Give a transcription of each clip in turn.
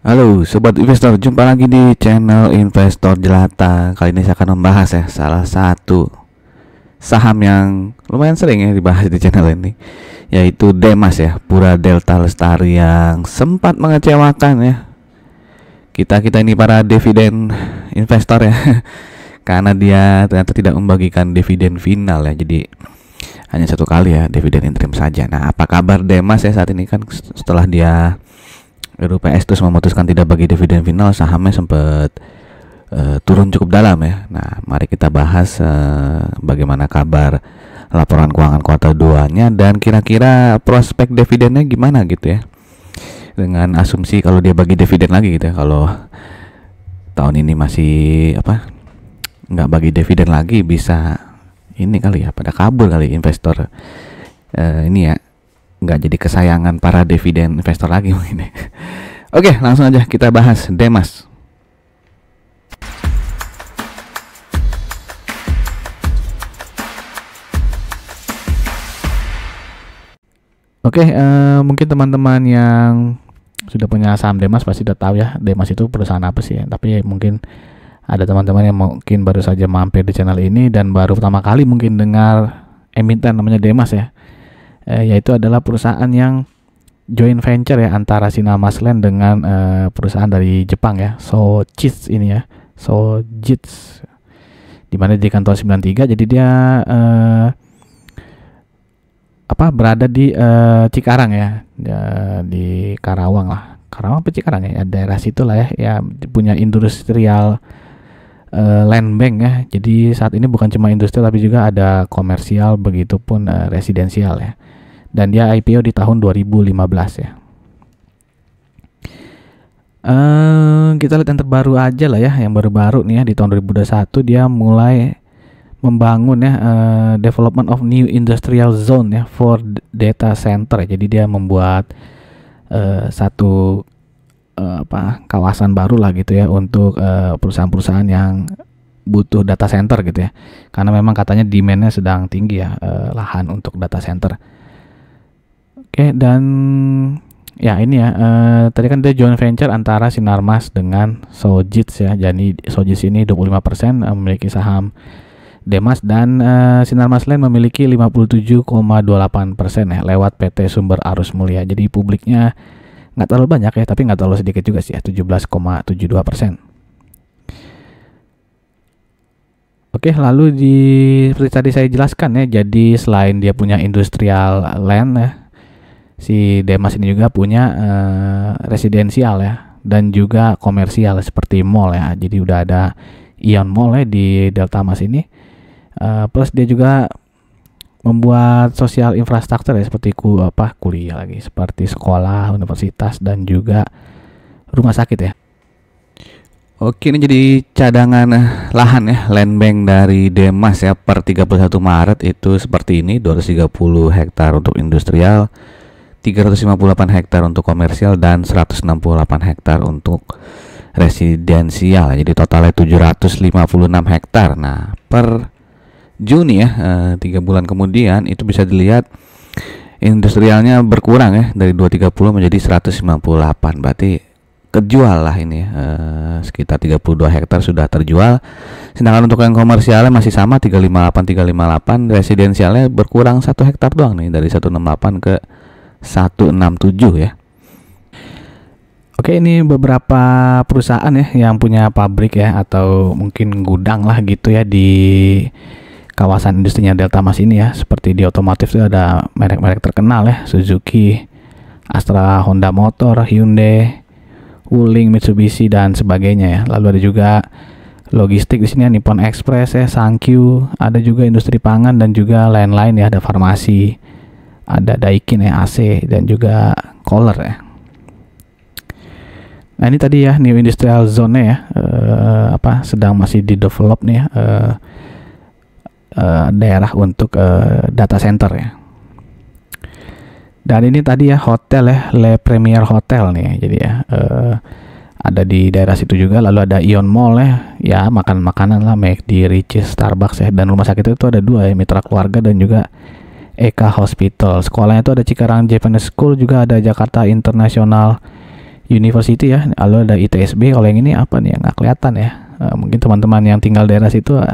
Halo Sobat Investor, jumpa lagi di channel Investor Jelata Kali ini saya akan membahas ya salah satu saham yang lumayan sering ya dibahas di channel ini Yaitu Demas ya, Pura Delta Lestari yang sempat mengecewakan ya Kita-kita ini para dividen investor ya Karena dia ternyata tidak membagikan dividen final ya Jadi hanya satu kali ya dividen interim saja Nah apa kabar Demas ya saat ini kan setelah dia RUPS terus memutuskan tidak bagi dividen final sahamnya sempat uh, eh, turun cukup dalam ya. Nah, mari kita bahas uh, bagaimana kabar laporan keuangan kuartal 2-nya dan kira-kira prospek dividennya gimana gitu ya. Dengan asumsi kalau dia bagi dividen lagi gitu ya. Kalau tahun ini masih apa? nggak bagi dividen lagi bisa ini kali ya pada kabur kali investor uh, ini ya nggak jadi kesayangan para dividen investor lagi mungkin. Oke, langsung aja kita bahas Demas. Oke, uh, mungkin teman-teman yang sudah punya saham Demas pasti udah tahu ya Demas itu perusahaan apa sih ya. Tapi mungkin ada teman-teman yang mungkin baru saja mampir di channel ini dan baru pertama kali mungkin dengar emiten namanya Demas ya eh, yaitu adalah perusahaan yang joint venture ya antara Sinamas Land dengan eh, perusahaan dari Jepang ya Sojits ini ya Sojits di mana di kantor 93 jadi dia eh, apa berada di eh, Cikarang ya, ya di Karawang lah Karawang apa Cikarang ya, ya daerah situ lah ya ya punya industrial uh, land bank ya. Jadi saat ini bukan cuma industri tapi juga ada komersial begitu pun uh, eh, residensial ya dan dia IPO di tahun 2015 ya. Uh, kita lihat yang terbaru aja lah ya, yang baru-baru nih ya di tahun 2021 dia mulai membangun ya uh, development of new industrial zone ya for data center. Jadi dia membuat uh, satu uh, apa kawasan baru lah gitu ya untuk perusahaan-perusahaan yang butuh data center gitu ya. Karena memang katanya demandnya sedang tinggi ya uh, lahan untuk data center. Oke, dan ya ini ya, eh, tadi kan dia joint venture antara Sinarmas dengan Sojitz ya. Jadi Sojitz ini 25% eh, memiliki saham Demas dan uh, Sinarmas lain memiliki 57,28% ya lewat PT Sumber Arus Mulia. Jadi publiknya nggak terlalu banyak ya, tapi nggak terlalu sedikit juga sih ya, 17,72%. Oke, lalu di seperti tadi saya jelaskan ya, jadi selain dia punya industrial land ya, si Demas ini juga punya uh, residensial ya dan juga komersial seperti mall ya. Jadi udah ada Ion Mall ya di Delta Mas ini. Uh, plus dia juga membuat sosial infrastruktur ya seperti ku apa kuliah lagi seperti sekolah, universitas dan juga rumah sakit ya. Oke ini jadi cadangan eh, lahan ya land bank dari Demas ya per 31 Maret itu seperti ini 230 hektar untuk industrial 358 hektar untuk komersial dan 168 hektar untuk residensial. Jadi totalnya 756 hektar. Nah, per Juni ya, eh, tiga bulan kemudian itu bisa dilihat industrialnya berkurang ya dari 230 menjadi 198. Berarti kejual lah ini ya. Eh, sekitar 32 hektar sudah terjual. Sedangkan untuk yang komersialnya masih sama 358 358, residensialnya berkurang 1 hektar doang nih dari 168 ke 167 ya. Oke, ini beberapa perusahaan ya yang punya pabrik ya atau mungkin gudang lah gitu ya di kawasan industrinya Delta Mas ini ya. Seperti di otomotif itu ada merek-merek terkenal ya, Suzuki, Astra, Honda Motor, Hyundai, Wuling, Mitsubishi dan sebagainya ya. Lalu ada juga logistik di sini ya, Nippon Express ya, Sankyu, ada juga industri pangan dan juga lain-lain ya, ada farmasi ada Daikin ya AC dan juga Kohler ya. Nah ini tadi ya New Industrial Zone ya uh, apa sedang masih di develop nih ya uh, daerah untuk uh, data center ya. Dan ini tadi ya hotel ya Le Premier Hotel nih ya, jadi ya uh, ada di daerah situ juga lalu ada Ion Mall ya ya makan makanan lah di Ricis, Starbucks ya dan rumah sakit itu ada dua ya mitra keluarga dan juga Eka Hospital. Sekolahnya itu ada Cikarang Japanese School, juga ada Jakarta International University ya. Lalu ada ITSB. Kalau yang ini apa nih? Nggak kelihatan ya. Eh, mungkin teman-teman yang tinggal daerah situ eh,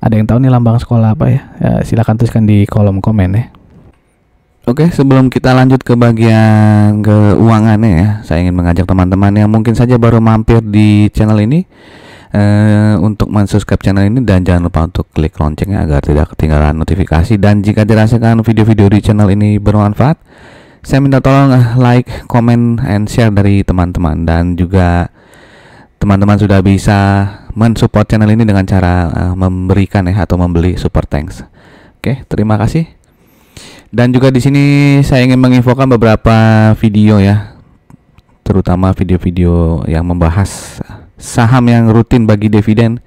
ada yang tahu nih lambang sekolah apa ya? Eh, Silahkan tuliskan di kolom komen ya. Oke, sebelum kita lanjut ke bagian keuangannya ya, saya ingin mengajak teman-teman yang mungkin saja baru mampir di channel ini Eh, untuk mensubscribe channel ini dan jangan lupa untuk klik loncengnya agar tidak ketinggalan notifikasi dan jika dirasakan video-video di channel ini bermanfaat saya minta tolong eh, like, comment, and share dari teman-teman dan juga teman-teman sudah bisa mensupport channel ini dengan cara uh, memberikan ya atau membeli super thanks. Oke, terima kasih. Dan juga di sini saya ingin menginfokan beberapa video ya, terutama video-video yang membahas saham yang rutin bagi dividen.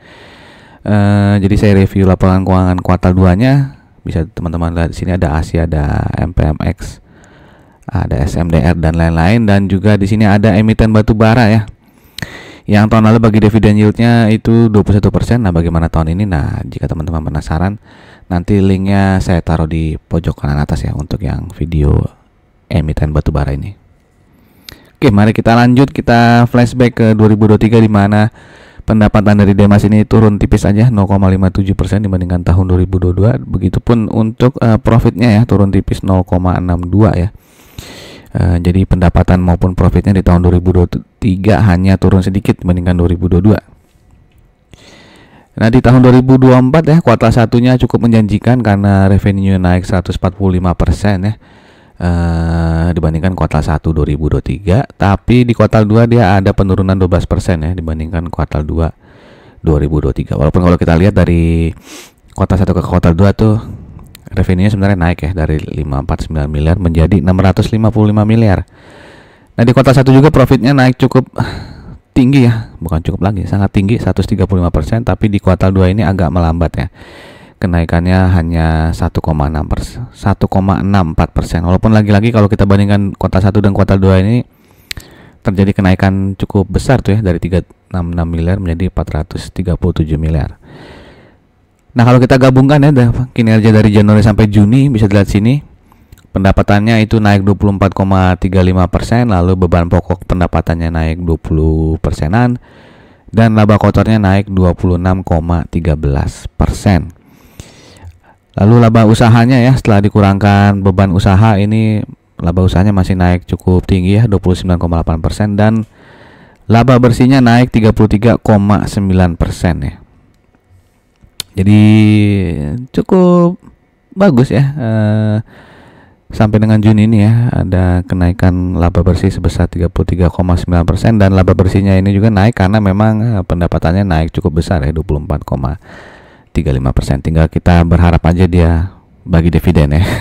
Uh, jadi saya review laporan keuangan kuartal 2-nya. Bisa teman-teman lihat di sini ada asi ada MPMX, ada SMDR dan lain-lain dan juga di sini ada emiten batu bara ya. Yang tahun lalu bagi dividen yieldnya itu 21%. Nah, bagaimana tahun ini? Nah, jika teman-teman penasaran, nanti linknya saya taruh di pojok kanan atas ya untuk yang video emiten batu bara ini. Oke, mari kita lanjut kita flashback ke 2023 di mana pendapatan dari Demas ini turun tipis aja 0,57% dibandingkan tahun 2022. Begitupun untuk uh, profitnya ya turun tipis 0,62 ya. Uh, jadi pendapatan maupun profitnya di tahun 2023 hanya turun sedikit dibandingkan 2022. Nah di tahun 2024 ya kuartal satunya cukup menjanjikan karena revenue naik 145% persen ya Eh, dibandingkan kuartal 1 2023 tapi di kuartal 2 dia ada penurunan 12% ya dibandingkan kuartal 2 2023 walaupun kalau kita lihat dari kuartal 1 ke kuartal 2 tuh revenue-nya sebenarnya naik ya dari 549 miliar menjadi 655 miliar nah di kuartal 1 juga profitnya naik cukup tinggi ya bukan cukup lagi sangat tinggi 135% tapi di kuartal 2 ini agak melambat ya kenaikannya hanya 1,6 persen, 1,64 persen. Walaupun lagi-lagi kalau kita bandingkan kuartal 1 dan kuartal 2 ini terjadi kenaikan cukup besar tuh ya dari 366 miliar menjadi 437 miliar. Nah kalau kita gabungkan ya kinerja dari Januari sampai Juni bisa dilihat sini pendapatannya itu naik 24,35 persen lalu beban pokok pendapatannya naik 20 persenan dan laba kotornya naik 26,13 persen. Lalu laba usahanya ya setelah dikurangkan beban usaha ini laba usahanya masih naik cukup tinggi ya 29,8% dan laba bersihnya naik 33,9% ya. Jadi cukup bagus ya. Eh, sampai dengan Juni ini ya ada kenaikan laba bersih sebesar 33,9% dan laba bersihnya ini juga naik karena memang eh, pendapatannya naik cukup besar ya 24, 35% tinggal kita berharap aja dia bagi dividen ya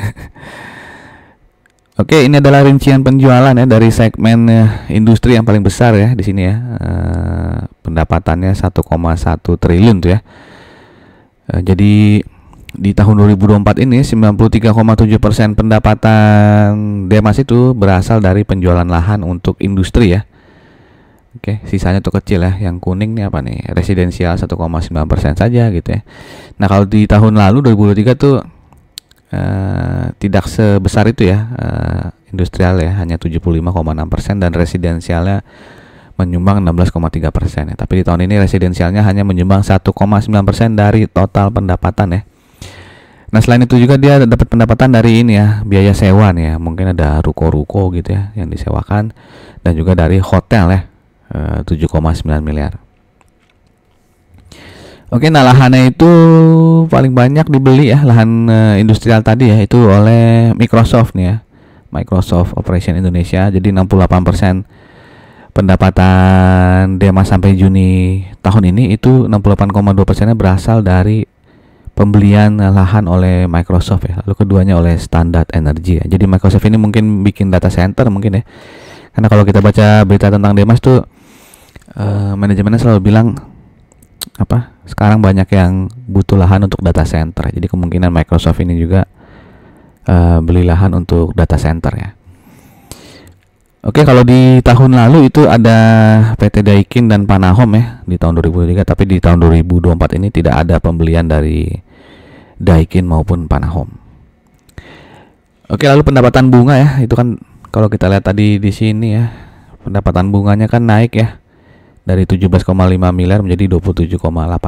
Oke, ini adalah rincian penjualan ya dari segmen eh, industri yang paling besar ya di sini ya. E, pendapatannya 1,1 triliun tuh ya. E, jadi di tahun 2024 ini 93,7% pendapatan Demas itu berasal dari penjualan lahan untuk industri ya. Oke, sisanya tuh kecil ya. Yang kuning nih apa nih? Residensial 1,9% saja gitu ya. Nah, kalau di tahun lalu 2023 tuh eh, tidak sebesar itu ya. Eh, industrial ya hanya 75,6% dan residensialnya menyumbang 16,3 persen ya. Tapi di tahun ini residensialnya hanya menyumbang 1,9 persen dari total pendapatan ya. Nah selain itu juga dia dapat pendapatan dari ini ya biaya sewa nih ya. Mungkin ada ruko-ruko gitu ya yang disewakan dan juga dari hotel ya. 7,9 eh, miliar. Oke, nah lahannya itu paling banyak dibeli ya lahan uh, industrial tadi ya itu oleh Microsoft nih ya. Microsoft Operation Indonesia. Jadi 68% pendapatan Dema sampai Juni tahun ini itu 68,2 persennya berasal dari pembelian lahan oleh Microsoft ya. Lalu keduanya oleh Standard Energy ya. Jadi Microsoft ini mungkin bikin data center mungkin ya. Karena kalau kita baca berita tentang Demas tuh Eh, manajemennya selalu bilang apa sekarang banyak yang butuh lahan untuk data center jadi kemungkinan Microsoft ini juga uh, beli lahan untuk data center ya Oke kalau di tahun lalu itu ada PT Daikin dan Panahom ya di tahun 2003 tapi di tahun 2024 ini tidak ada pembelian dari Daikin maupun Panahom. Oke lalu pendapatan bunga ya itu kan kalau kita lihat tadi di sini ya pendapatan bunganya kan naik ya dari 17,5 miliar menjadi 27,8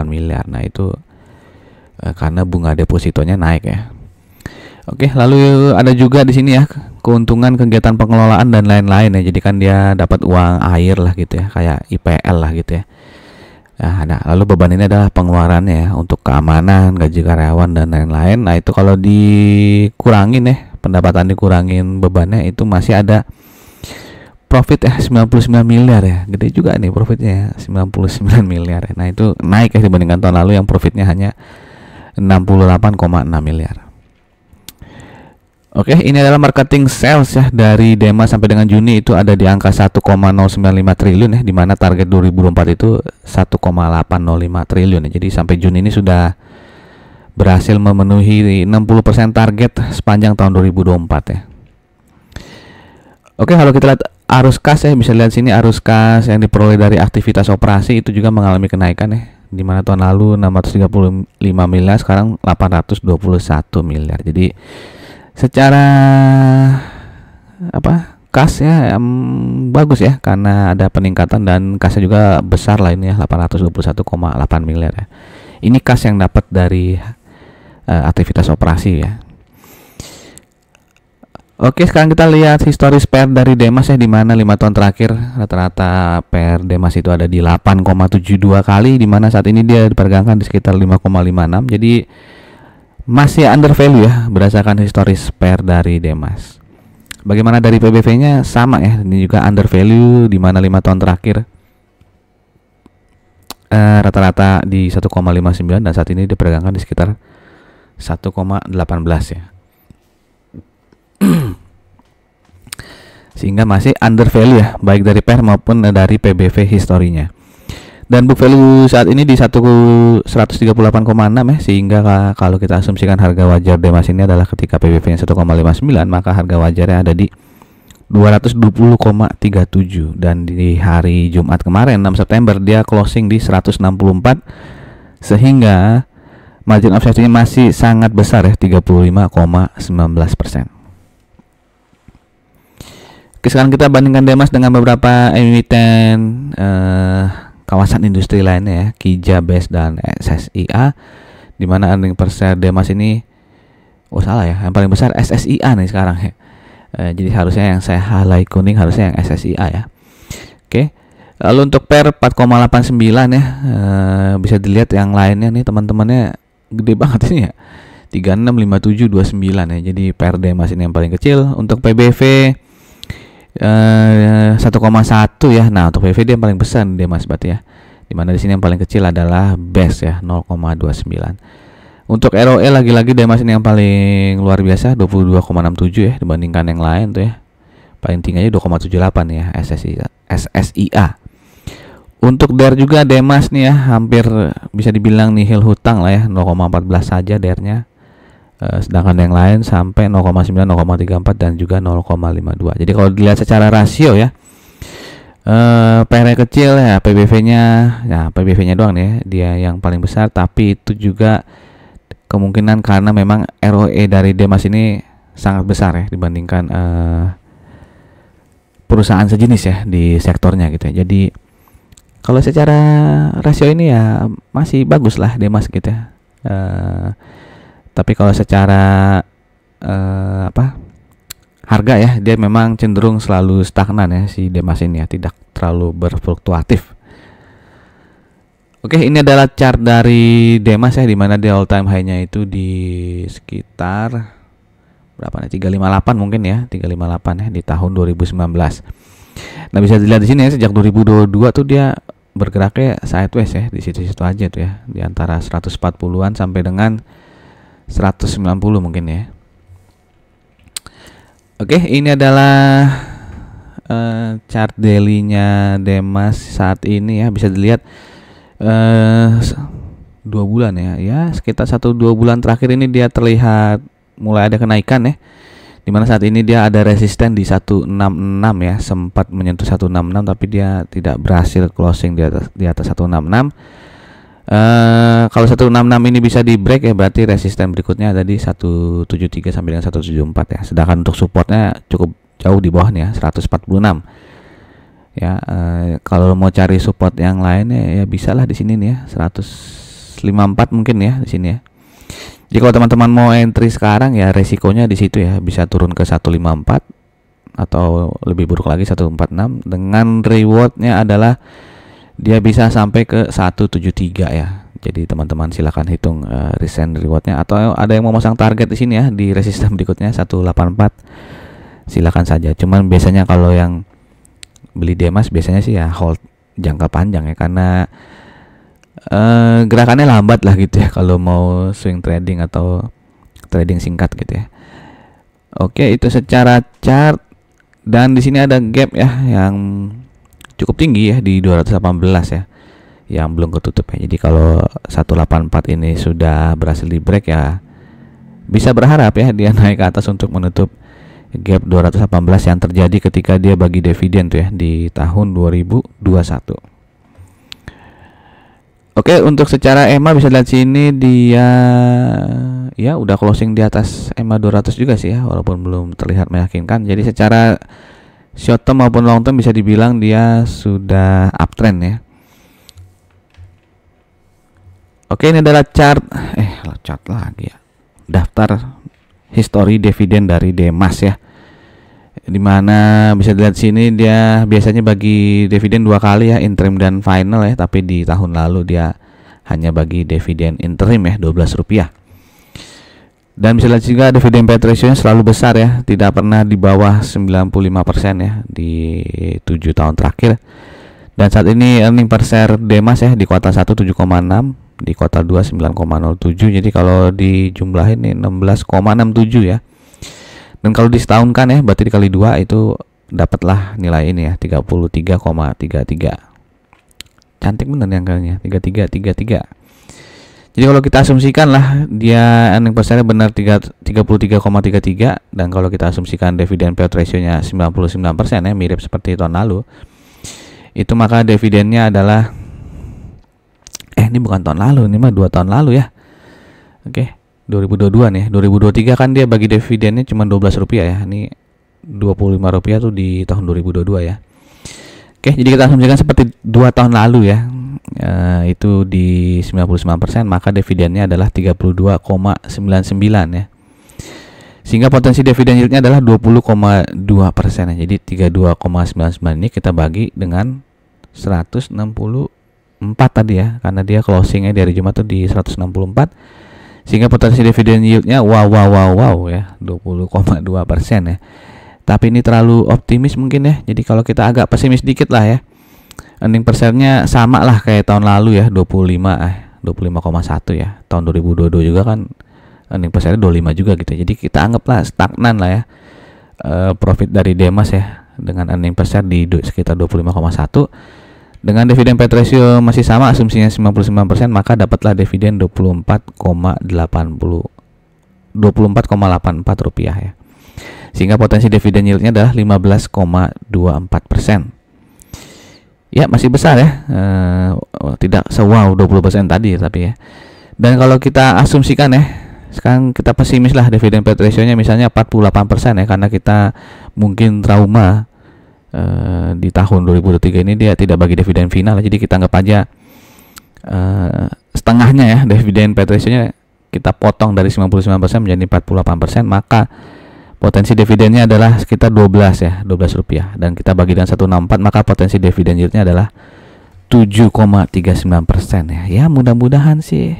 miliar. Nah, itu e, karena bunga depositonya naik ya. Oke, lalu ada juga di sini ya keuntungan kegiatan pengelolaan dan lain-lain ya. Jadi kan dia dapat uang air lah gitu ya, kayak IPL lah gitu ya. Nah, nah lalu beban ini adalah pengeluarannya ya untuk keamanan, gaji karyawan dan lain-lain. Nah, itu kalau dikurangin ya, pendapatan dikurangin bebannya itu masih ada profit ya eh, 99 miliar ya gede juga nih profitnya ya 99 miliar ya. nah itu naik ya dibandingkan tahun lalu yang profitnya hanya 68,6 miliar Oke, ini adalah marketing sales ya dari Dema sampai dengan Juni itu ada di angka 1,095 triliun ya, dimana target 2024 itu 1,805 triliun ya. Jadi sampai Juni ini sudah berhasil memenuhi 60% target sepanjang tahun 2024 ya. Oke, kalau kita lihat arus kas ya bisa lihat sini arus kas yang diperoleh dari aktivitas operasi itu juga mengalami kenaikan ya di mana tahun lalu 635 miliar sekarang 821 miliar jadi secara apa kas ya um, bagus ya karena ada peningkatan dan kasnya juga besar lah ini ya 821,8 miliar ya ini kas yang dapat dari uh, aktivitas operasi ya Oke, sekarang kita lihat historis PR dari Demas ya di mana lima tahun terakhir rata-rata PR Demas itu ada di 8,72 kali di mana saat ini dia diperdagangkan di sekitar 5,56. Jadi masih under value ya berdasarkan historis PR dari Demas. Bagaimana dari PBV-nya sama ya, ini juga under value di mana lima tahun terakhir eh, rata-rata uh, di 1,59 dan saat ini diperdagangkan di sekitar 1,18 ya. sehingga masih under value ya baik dari PER maupun dari PBV historinya dan book value saat ini di 138,6 ya sehingga kalau kita asumsikan harga wajar Demas ini adalah ketika PBV nya 1,59 maka harga wajarnya ada di 220,37 dan di hari Jumat kemarin 6 September dia closing di 164 sehingga margin of safety masih sangat besar ya 35,19 persen. Oke, sekarang kita bandingkan Demas dengan beberapa emiten uh, kawasan industri lainnya ya, Kija, Best dan SSIA, di mana earning per share Demas ini, oh salah ya, yang paling besar SSIA nih sekarang ya. Uh, jadi harusnya yang saya highlight kuning harusnya yang SSIA ya. Oke, lalu untuk per 4,89 ya, eh, bisa dilihat yang lainnya nih teman-temannya gede banget ini ya. tujuh dua sembilan ya. Jadi per Demas ini yang paling kecil. Untuk PBV Eh, satu koma ya. Nah untuk PVD yang paling besar dia mas berarti ya. Dimana di sini yang paling kecil adalah best ya 0,29. Untuk ROE lagi-lagi mas ini yang paling luar biasa 22,67 ya dibandingkan yang lain tuh ya. Paling tingginya 2,78 ya SSIA. SSIA. Untuk DER juga Demas nih ya hampir bisa dibilang nihil hutang lah ya 0,14 saja DER-nya. Eh, sedangkan yang lain sampai 0,9, 0,34 dan juga 0,52. Jadi kalau dilihat secara rasio ya, eh uh, kecil ya PBV-nya, ya PBV-nya doang nih ya, dia yang paling besar tapi itu juga kemungkinan karena memang ROE dari Demas ini sangat besar ya dibandingkan uh, perusahaan sejenis ya di sektornya gitu ya. Jadi kalau secara rasio ini ya masih bagus lah Demas gitu ya. Uh, tapi kalau secara eh, apa harga ya dia memang cenderung selalu stagnan ya si Demas ini ya tidak terlalu berfluktuatif Oke, ini adalah chart dari Demas ya, dimana the all time high-nya itu di sekitar berapa nih? 358 mungkin ya, 358 ya di tahun 2019. Nah bisa dilihat di sini ya, sejak 2022 tuh dia bergeraknya sideways ya, di situ-situ aja tuh ya, di antara 140-an sampai dengan 190 mungkin ya. Oke, ini adalah uh, chart daily-nya Demas saat ini ya bisa dilihat eh uh, dua bulan ya ya sekitar satu dua bulan terakhir ini dia terlihat mulai ada kenaikan ya dimana saat ini dia ada resisten di 166 ya sempat menyentuh 166 tapi dia tidak berhasil closing di atas di atas 166 Eh, kalau 166 ini bisa di break ya berarti resisten berikutnya ada di 173 sampai dengan 174 ya. Sedangkan untuk supportnya cukup jauh di bawah nih ya 146. Ya uh, kalau mau cari support yang lainnya ya, ya bisa lah di sini nih ya 154 mungkin ya di sini ya. Jadi kalau teman-teman mau entry sekarang ya resikonya di situ ya bisa turun ke 154 atau lebih buruk lagi 146 dengan rewardnya adalah dia bisa sampai ke 173 ya jadi teman-teman silahkan hitung uh, eh, recent rewardnya atau ada yang mau masang target di sini ya di resisten berikutnya 184 silahkan saja cuman biasanya kalau yang beli demas biasanya sih ya hold jangka panjang ya karena uh, gerakannya lambat lah gitu ya kalau mau swing trading atau trading singkat gitu ya oke itu secara chart dan di sini ada gap ya yang cukup tinggi ya di 218 ya yang belum ketutup ya. Jadi kalau 184 ini sudah berhasil di break ya bisa berharap ya dia naik ke atas untuk menutup gap 218 yang terjadi ketika dia bagi dividen tuh ya di tahun 2021. Oke, untuk secara EMA bisa lihat sini dia ya udah closing di atas EMA 200 juga sih ya walaupun belum terlihat meyakinkan. Jadi secara short term maupun long term bisa dibilang dia sudah uptrend ya. Oke, ini adalah chart eh chart lagi ya. Daftar history dividen dari Demas ya. Dimana bisa dilihat sini dia biasanya bagi dividen dua kali ya, interim dan final ya, tapi di tahun lalu dia hanya bagi dividen interim ya 12 rupiah dan bisa lihat juga dividend payout ratio nya selalu besar ya tidak pernah di bawah 95% ya di tujuh tahun terakhir dan saat ini earning per share Demas ya di kuartal 1 7,6 di kuartal 2 9,07 jadi kalau dijumlahin ini 16,67 ya dan kalau disetahunkan ya berarti dikali dua itu dapatlah nilai ini ya 33,33 cantik bener nih angkanya 3333 jadi kalau kita asumsikan lah dia earning per share benar 33,33 tiga dan kalau kita asumsikan dividen payout ratio-nya 99% ya mirip seperti tahun lalu. Itu maka dividennya adalah eh ini bukan tahun lalu, ini mah 2 tahun lalu ya. Oke, okay, 2022 nih. 2023 kan dia bagi dividennya cuma 12 rupiah ya. Ini 25 rupiah tuh di tahun 2022 ya. Oke, jadi kita asumsikan seperti dua tahun lalu ya uh, itu di 99% maka dividennya adalah 32,99 ya. Sehingga potensi dividen yieldnya adalah 20,2%. persen Jadi 32,99 ini kita bagi dengan 164 tadi ya karena dia closingnya dari Jumat tuh di 164 sehingga potensi dividen yieldnya wow wow wow wow ya 20,2 persen ya tapi ini terlalu optimis mungkin ya jadi kalau kita agak pesimis dikit lah ya earning per share-nya sama lah kayak tahun lalu ya 25 eh 25,1 ya tahun 2022 juga kan earning per share 25 juga gitu ya. jadi kita anggaplah stagnan lah ya eh, profit dari Demas ya dengan earning per share di sekitar 25,1 dengan dividen payout ratio masih sama asumsinya 99% maka dapatlah dividen 24,80 24,84 rupiah ya sehingga potensi dividen yieldnya adalah 15,24 persen ya masih besar ya uh, tidak sewow 20% tadi tapi ya dan kalau kita asumsikan ya sekarang kita pesimis lah dividen payout ratio-nya misalnya 48% ya karena kita mungkin trauma uh, di tahun 2023 ini dia tidak bagi dividen final jadi kita anggap aja uh, setengahnya ya dividen payout ratio-nya kita potong dari 99% menjadi 48% maka Potensi dividennya adalah sekitar 12 ya, 12 rupiah dan kita bagi dengan 164 maka potensi dividen yieldnya adalah 7,39 persen ya. Ya mudah-mudahan sih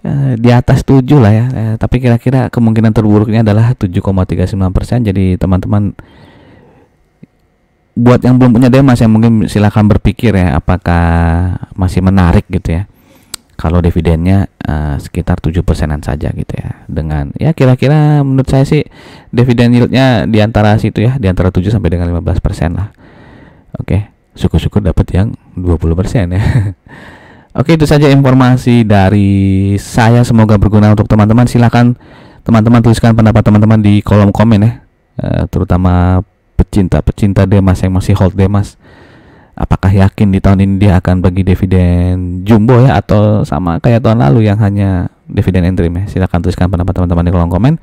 eh, di atas 7 lah ya. Eh, tapi kira-kira kemungkinan terburuknya adalah 7,39 persen. Jadi teman-teman buat yang belum punya demas ya mungkin silahkan berpikir ya apakah masih menarik gitu ya kalau dividennya Eh, sekitar tujuh persenan saja gitu ya. Dengan ya kira-kira menurut saya sih dividen yieldnya di antara situ ya, di antara 7 sampai dengan lima belas persen lah. Oke, okay. syukur-syukur dapat yang puluh persen ya. Oke, okay, itu saja informasi dari saya. Semoga berguna untuk teman-teman. Silahkan teman-teman tuliskan pendapat teman-teman di kolom komen ya, uh, terutama pecinta-pecinta Demas yang masih hold Demas apakah yakin di tahun ini dia akan bagi dividen jumbo ya atau sama kayak tahun lalu yang hanya dividen interim ya silahkan tuliskan pendapat teman-teman di kolom komen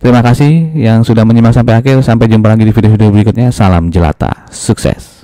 terima kasih yang sudah menyimak sampai akhir sampai jumpa lagi di video-video berikutnya salam jelata sukses